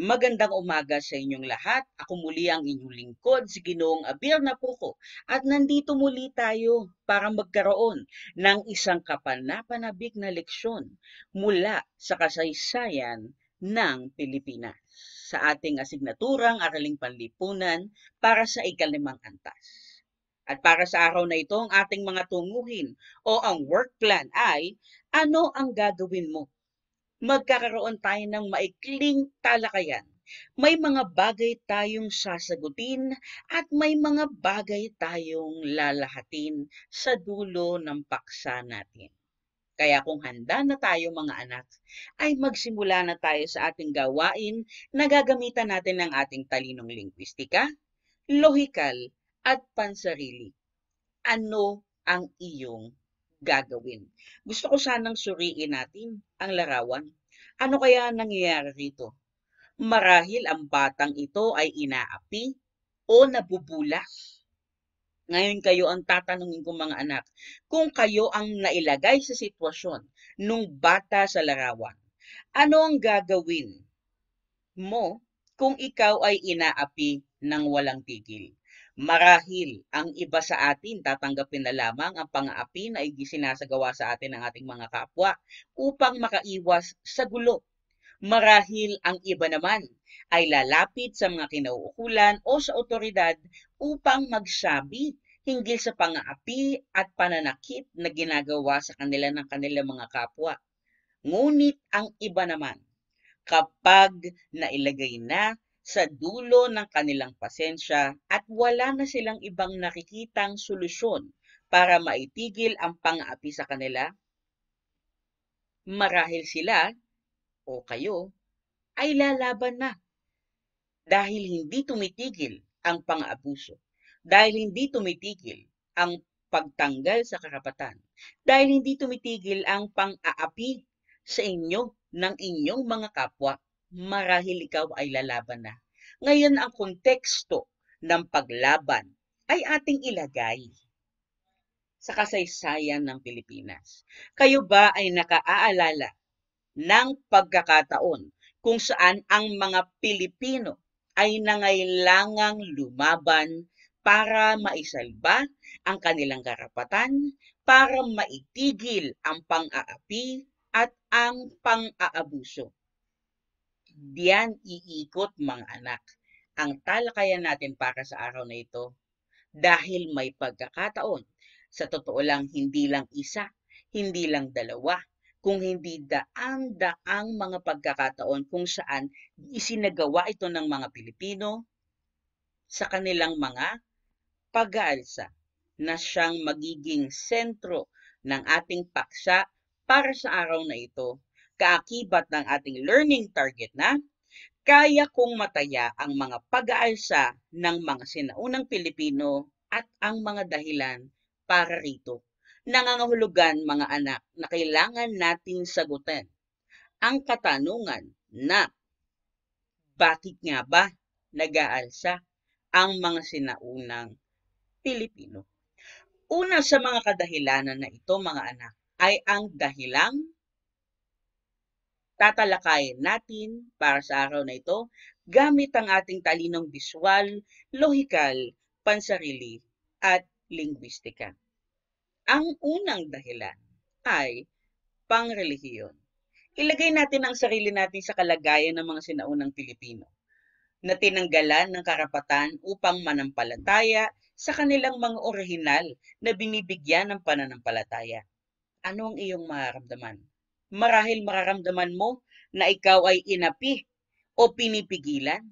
Magandang umaga sa inyong lahat. Ako muli ang inyong lingkod, si Ginoong Abir na po ko. At nandito muli tayo para magkaroon ng isang kapanapanabik na leksyon mula sa kasaysayan ng Pilipinas sa ating asignaturang Araling Panlipunan para sa ikalimang antas. At para sa araw na ito, ang ating mga tunguhin o ang work plan ay ano ang gagawin mo magkakaroon tayo ng maikling talakayan. May mga bagay tayong sasagutin at may mga bagay tayong lalahatin sa dulo ng paksa natin. Kaya kung handa na tayo mga anak, ay magsimula na tayo sa ating gawain na gagamitan natin ng ating talinong lingwistika, lohikal at pansarili. Ano ang iyong gagawin. Gusto ko sanang suriin natin ang larawan. Ano kaya nangyayari rito? Marahil ang batang ito ay inaapi o nabubulas. Ngayon kayo ang tatanungin ko mga anak, kung kayo ang nailagay sa sitwasyon nung bata sa larawan, ano ang gagawin mo kung ikaw ay inaapi ng walang tigil? Marahil ang iba sa atin tatanggapin na lamang ang pangaapi na sinasagawa sa atin ng ating mga kapwa upang makaiwas sa gulo. Marahil ang iba naman ay lalapit sa mga kinauukulan o sa otoridad upang magsabi hinggil sa pangaapi at pananakit na ginagawa sa kanila ng kanilang mga kapwa. Ngunit ang iba naman, kapag nailagay na sa dulo ng kanilang pasensya at wala na silang ibang nakikitang solusyon para maitigil ang pangaapi sa kanila? Marahil sila o kayo ay lalaban na dahil hindi tumitigil ang pang-aabuso, dahil hindi tumitigil ang pagtanggal sa karapatan, dahil hindi tumitigil ang pang-aapi sa inyo ng inyong mga kapwa marahil ikaw ay lalaban na. Ngayon ang konteksto ng paglaban ay ating ilagay sa kasaysayan ng Pilipinas. Kayo ba ay nakaaalala ng pagkakataon kung saan ang mga Pilipino ay nangailangang lumaban para maisalba ang kanilang karapatan, para maitigil ang pang-aapi at ang pang-aabuso diyan iikot mga anak. Ang talakayan natin para sa araw na ito dahil may pagkakataon. Sa totoo lang, hindi lang isa, hindi lang dalawa, kung hindi daan-daang mga pagkakataon kung saan isinagawa ito ng mga Pilipino sa kanilang mga pag-aalsa na siyang magiging sentro ng ating paksa para sa araw na ito kaakibat ng ating learning target na kaya kong mataya ang mga pag-aalsa ng mga sinaunang Pilipino at ang mga dahilan para rito. Nangangahulugan mga anak na kailangan nating sagutin ang katanungan na bakit nga ba nag-aalsa ang mga sinaunang Pilipino? Una sa mga kadahilanan na ito mga anak ay ang dahilang tatalakayin natin para sa araw na ito gamit ang ating talinong biswal, lohikal, pansarili at lingwistika. Ang unang dahilan ay pangrelihiyon. Ilagay natin ang sarili natin sa kalagayan ng mga sinaunang Pilipino na tinanggalan ng karapatan upang manampalataya sa kanilang mga orihinal na binibigyan ng pananampalataya. Ano ang iyong mararamdaman? marahil mararamdaman mo na ikaw ay inapi o pinipigilan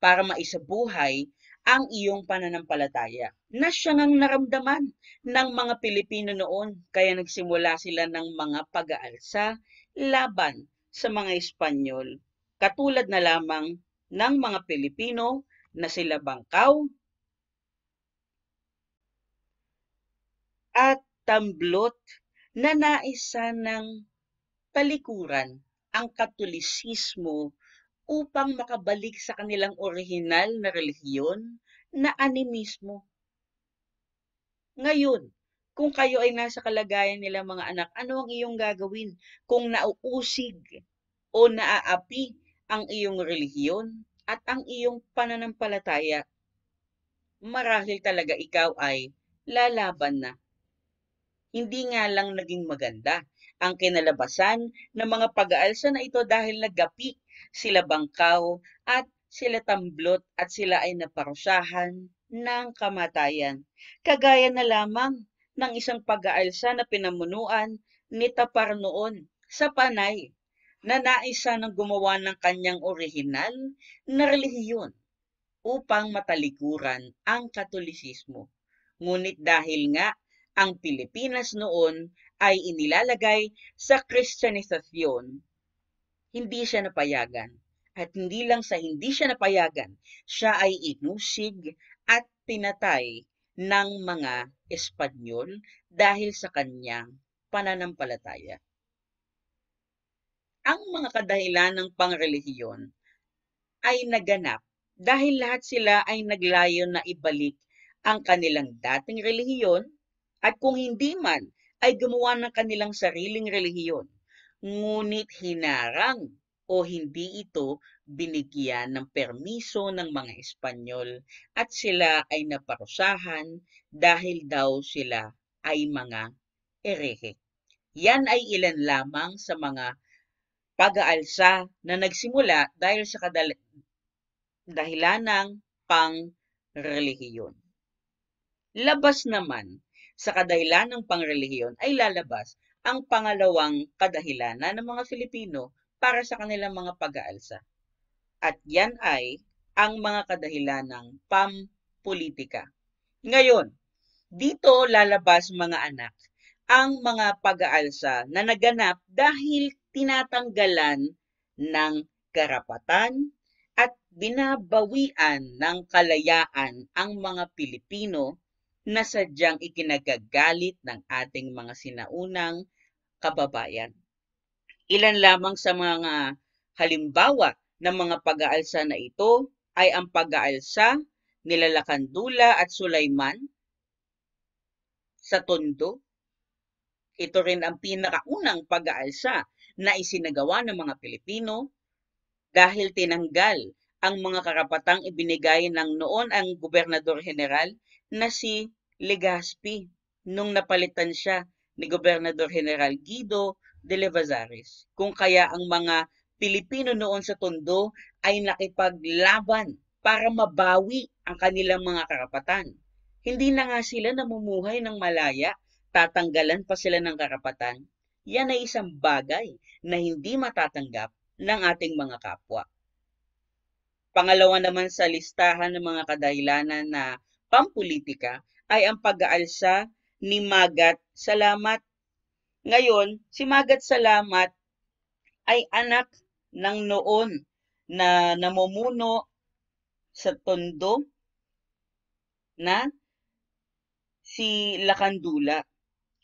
para maisabuhay ang iyong pananampalataya na siya ngang naramdaman ng mga Pilipino noon kaya nagsimula sila ng mga pag-aalsa laban sa mga Espanyol katulad na lamang ng mga Pilipino na sila Bangkaw at Tamblot na naisa ng talikuran ang katolisismo upang makabalik sa kanilang orihinal na relihiyon na animismo. Ngayon, kung kayo ay nasa kalagayan nila mga anak, ano ang iyong gagawin kung nauusig o naaapi ang iyong relihiyon at ang iyong pananampalataya? Marahil talaga ikaw ay lalaban na hindi nga lang naging maganda ang kinalabasan ng mga pag-aalsa na ito dahil nagapi sila Bangkaw at sila Tamblot at sila ay naparusahan ng kamatayan. Kagaya na lamang ng isang pag-aalsa na pinamunuan ni Tapar noon sa Panay na naisa ng gumawa ng kanyang orihinal na relihiyon upang matalikuran ang katolisismo. Ngunit dahil nga ang Pilipinas noon ay inilalagay sa Kristyanisasyon. Hindi siya napayagan. At hindi lang sa hindi siya napayagan, siya ay inusig at pinatay ng mga Espanyol dahil sa kanyang pananampalataya. Ang mga kadahilan ng pangrelihiyon ay naganap dahil lahat sila ay naglayo na ibalik ang kanilang dating relihiyon at kung hindi man, ay gumawa ng kanilang sariling relihiyon. Ngunit hinarang o hindi ito binigyan ng permiso ng mga Espanyol at sila ay naparusahan dahil daw sila ay mga erehe. Yan ay ilan lamang sa mga pag-aalsa na nagsimula dahil sa kadal- dahilan ng pang-relihiyon. Labas naman sa kadahilan ng pangrelihiyon ay lalabas ang pangalawang kadahilanan ng mga Filipino para sa kanilang mga pag-aalsa. At yan ay ang mga ng pampolitika. Ngayon, dito lalabas mga anak ang mga pag-aalsa na naganap dahil tinatanggalan ng karapatan at binabawian ng kalayaan ang mga Pilipino na sadyang ikinagagalit ng ating mga sinaunang kababayan. Ilan lamang sa mga halimbawa ng mga pag-aalsa na ito ay ang pag-aalsa nila Lakandula at Sulaiman sa Tondo. Ito rin ang pinakaunang pag-aalsa na isinagawa ng mga Pilipino dahil tinanggal ang mga karapatang ibinigay ng noon ang Gobernador General na si Legaspi nung napalitan siya ni Gobernador General Guido de Levazares. Kung kaya ang mga Pilipino noon sa Tondo ay nakipaglaban para mabawi ang kanilang mga karapatan. Hindi na nga sila namumuhay ng malaya, tatanggalan pa sila ng karapatan. Yan ay isang bagay na hindi matatanggap ng ating mga kapwa. Pangalawa naman sa listahan ng mga kadahilanan na pampolitika ay ang pag-aalsa ni Magat Salamat. Ngayon, si Magat Salamat ay anak ng noon na namumuno sa Tondo na si Lakandula.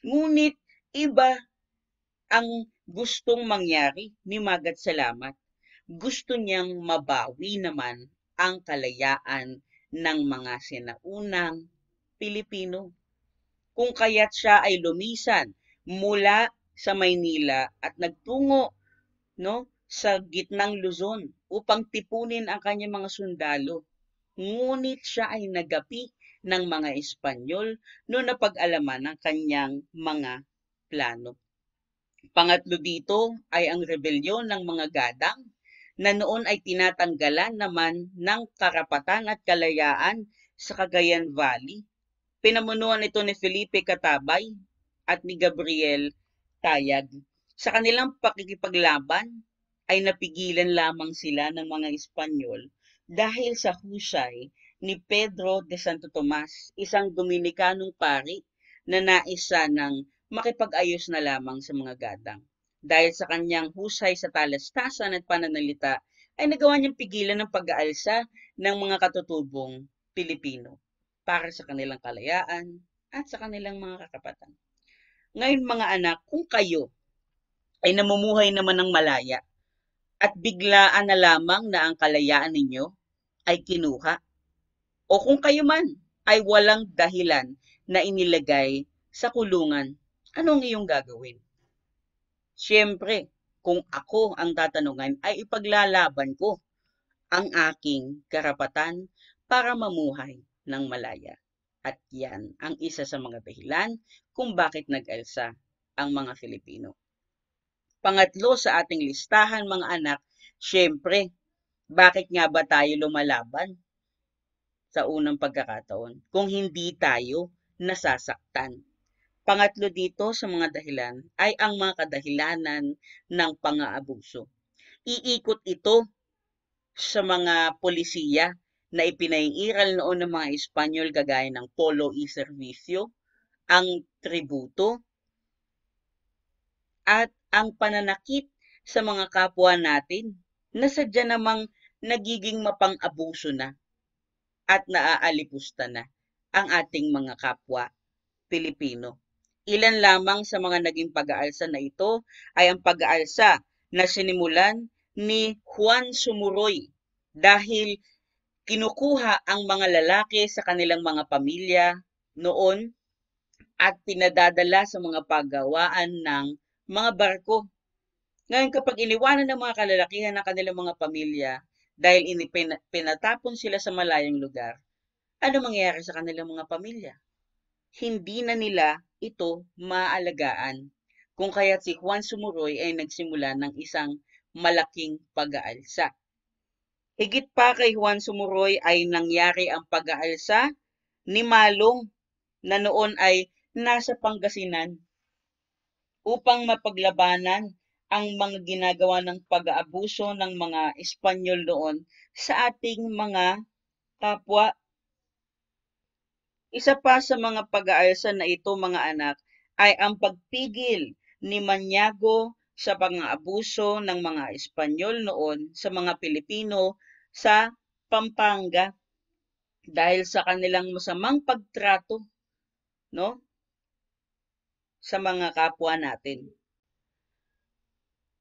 Ngunit iba ang gustong mangyari ni Magat Salamat. Gusto niyang mabawi naman ang kalayaan ng mga sinaunang Pilipino. Kung kaya't siya ay lumisan mula sa Maynila at nagtungo no sa gitnang Luzon upang tipunin ang kanyang mga sundalo. Ngunit siya ay nagapi ng mga Espanyol no napag-alaman ang kanyang mga plano. Pangatlo dito ay ang rebelyon ng mga gadang na noon ay tinatanggalan naman ng karapatan at kalayaan sa Cagayan Valley. Pinamunuan ito ni Felipe Katabay at ni Gabriel Tayag. Sa kanilang pakikipaglaban ay napigilan lamang sila ng mga Espanyol dahil sa husay ni Pedro de Santo Tomas, isang Dominikanong pari na nais sanang makipag-ayos na lamang sa mga gadang. Dahil sa kanyang husay sa talastasan at pananalita, ay nagawa niyang pigilan ng pag-aalsa ng mga katutubong Pilipino para sa kanilang kalayaan at sa kanilang mga kakapatan. Ngayon mga anak, kung kayo ay namumuhay naman ng malaya at biglaan na lamang na ang kalayaan ninyo ay kinuha o kung kayo man ay walang dahilan na inilagay sa kulungan, anong iyong gagawin? Siyempre, kung ako ang tatanungan ay ipaglalaban ko ang aking karapatan para mamuhay ng malaya. At yan ang isa sa mga dahilan kung bakit nag-alsa ang mga Filipino. Pangatlo sa ating listahan mga anak, siyempre, bakit nga ba tayo lumalaban sa unang pagkakataon kung hindi tayo nasasaktan? Pangatlo dito sa mga dahilan ay ang mga kadahilanan ng pang-aabuso. Iikot ito sa mga polisiya na ipinaiiral noon ng mga Espanyol kagaya ng polo y e servicio, ang tributo, at ang pananakit sa mga kapwa natin na sadya namang nagiging mapang-abuso na at naaalipusta na ang ating mga kapwa Pilipino. Ilan lamang sa mga naging pag-aalsa na ito ay ang pag-aalsa na sinimulan ni Juan Sumuroy dahil kinukuha ang mga lalaki sa kanilang mga pamilya noon at pinadadala sa mga paggawaan ng mga barko. Ngayon kapag iniwanan ng mga kalalakihan ng kanilang mga pamilya dahil inipinatapon sila sa malayang lugar, ano mangyayari sa kanilang mga pamilya? hindi na nila ito maalagaan. Kung kaya si Juan Sumuroy ay nagsimula ng isang malaking pag-aalsa. Higit pa kay Juan Sumuroy ay nangyari ang pag-aalsa ni Malong na noon ay nasa Pangasinan upang mapaglabanan ang mga ginagawa ng pag-aabuso ng mga Espanyol noon sa ating mga kapwa isa pa sa mga pag-aalsa na ito mga anak ay ang pagpigil ni Manyago sa pang-aabuso ng mga Espanyol noon sa mga Pilipino sa Pampanga dahil sa kanilang masamang pagtrato no sa mga kapwa natin.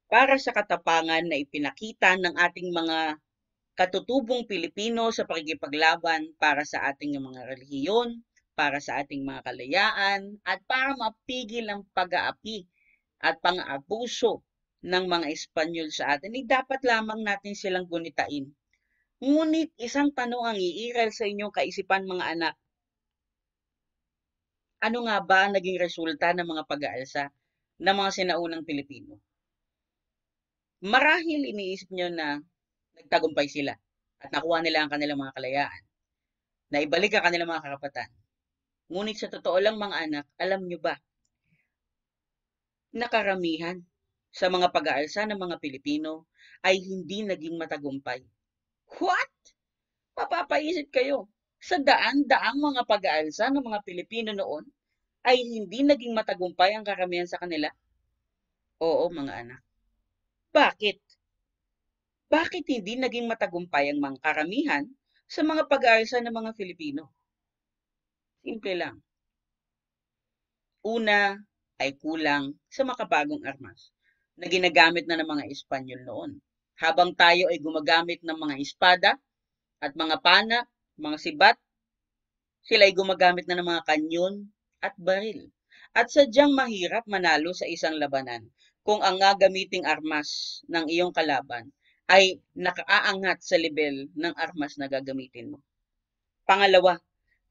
Para sa katapangan na ipinakita ng ating mga katutubong Pilipino sa pagkikipaglaban para sa ating mga relihiyon, para sa ating mga kalayaan, at para mapigil ang pag-aapi at pang-abuso ng mga Espanyol sa atin, eh dapat lamang natin silang gunitain. Ngunit isang tanong ang iiral sa inyong kaisipan mga anak. Ano nga ba naging resulta ng mga pag-aalsa ng mga sinaunang Pilipino? Marahil iniisip nyo na nagtagumpay sila at nakuha nila ang kanilang mga kalayaan. Naibalik ang kanilang mga karapatan. Ngunit sa totoo lang mga anak, alam nyo ba, nakaramihan sa mga pag-aalsa ng mga Pilipino ay hindi naging matagumpay. What? Mapapaisip kayo, sa daan-daang mga pag-aalsa ng mga Pilipino noon ay hindi naging matagumpay ang karamihan sa kanila? Oo, mga anak. Bakit? bakit hindi naging matagumpay ang mangkaramihan sa mga pag-aasa ng mga Filipino? Simple lang. Una ay kulang sa makabagong armas na ginagamit na ng mga Espanyol noon. Habang tayo ay gumagamit ng mga espada at mga pana, mga sibat, sila ay gumagamit na ng mga kanyon at baril. At sadyang mahirap manalo sa isang labanan kung ang gagamiting armas ng iyong kalaban ay nakaaangat sa level ng armas na gagamitin mo. Pangalawa,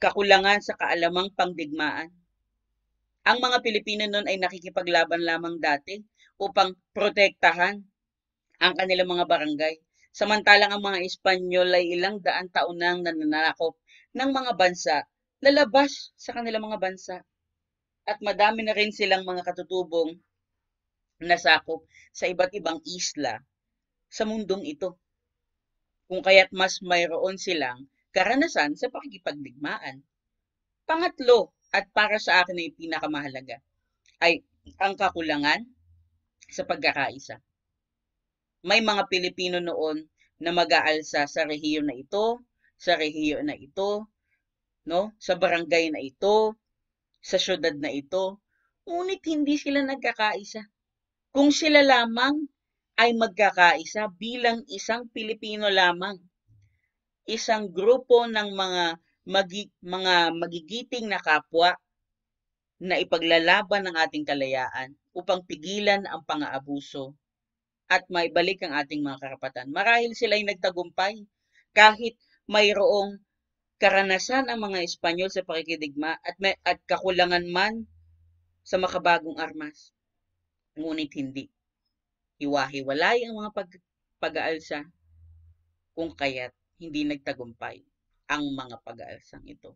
kakulangan sa kaalamang pangdigmaan. Ang mga Pilipino noon ay nakikipaglaban lamang dati upang protektahan ang kanilang mga barangay. Samantalang ang mga Espanyol ay ilang daan taon nang nananakop ng mga bansa, lalabas sa kanilang mga bansa. At madami na rin silang mga katutubong nasakop sa iba't ibang isla sa mundong ito. Kung kaya't mas mayroon silang karanasan sa pakikipagdigmaan. Pangatlo, at para sa akin ay pinakamahalaga, ay ang kakulangan sa pagkakaisa. May mga Pilipino noon na mag-aalsa sa rehiyon na ito, sa rehiyon na ito, no? sa barangay na ito, sa syudad na ito, ngunit hindi sila nagkakaisa. Kung sila lamang ay magkakaisa bilang isang Pilipino lamang. Isang grupo ng mga magi, mga magigiting na kapwa na ipaglalaban ng ating kalayaan upang pigilan ang pang-aabuso at maibalik ang ating mga karapatan. Marahil sila ay nagtagumpay kahit mayroong karanasan ang mga Espanyol sa pakikidigma at, may, at kakulangan man sa makabagong armas. Ngunit hindi iwahiwalay ang mga pag pag-aalsa kung kaya't hindi nagtagumpay ang mga pag-aalsang ito.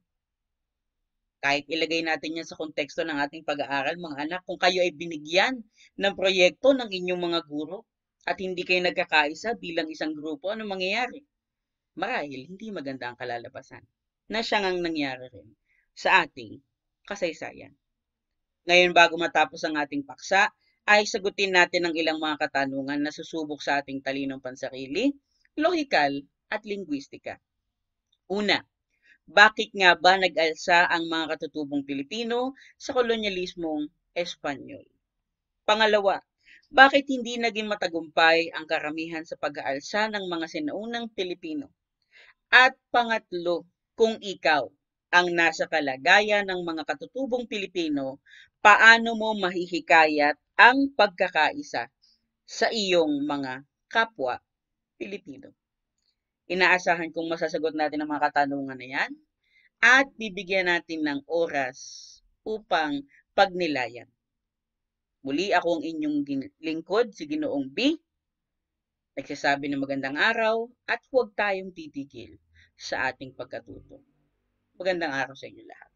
Kahit ilagay natin yan sa konteksto ng ating pag-aaral, mga anak, kung kayo ay binigyan ng proyekto ng inyong mga guro at hindi kayo nagkakaisa bilang isang grupo, ano mangyayari? Marahil hindi maganda ang kalalabasan na siya ngang nangyari rin sa ating kasaysayan. Ngayon bago matapos ang ating paksa, ay sagutin natin ang ilang mga katanungan na susubok sa ating talinong pansarili, logical at lingwistika. Una, bakit nga ba nag-alsa ang mga katutubong Pilipino sa kolonyalismong Espanyol? Pangalawa, bakit hindi naging matagumpay ang karamihan sa pag-aalsa ng mga sinaunang Pilipino? At pangatlo, kung ikaw ang nasa kalagayan ng mga katutubong Pilipino, paano mo mahihikayat ang pagkakaisa sa iyong mga kapwa Pilipino. Inaasahan kong masasagot natin ang mga katanungan na yan at bibigyan natin ng oras upang pagnilayan. Muli ako ang inyong lingkod, si Ginoong B. Nagsasabi ng magandang araw at huwag tayong titigil sa ating pagkatuto. Magandang araw sa inyo lahat.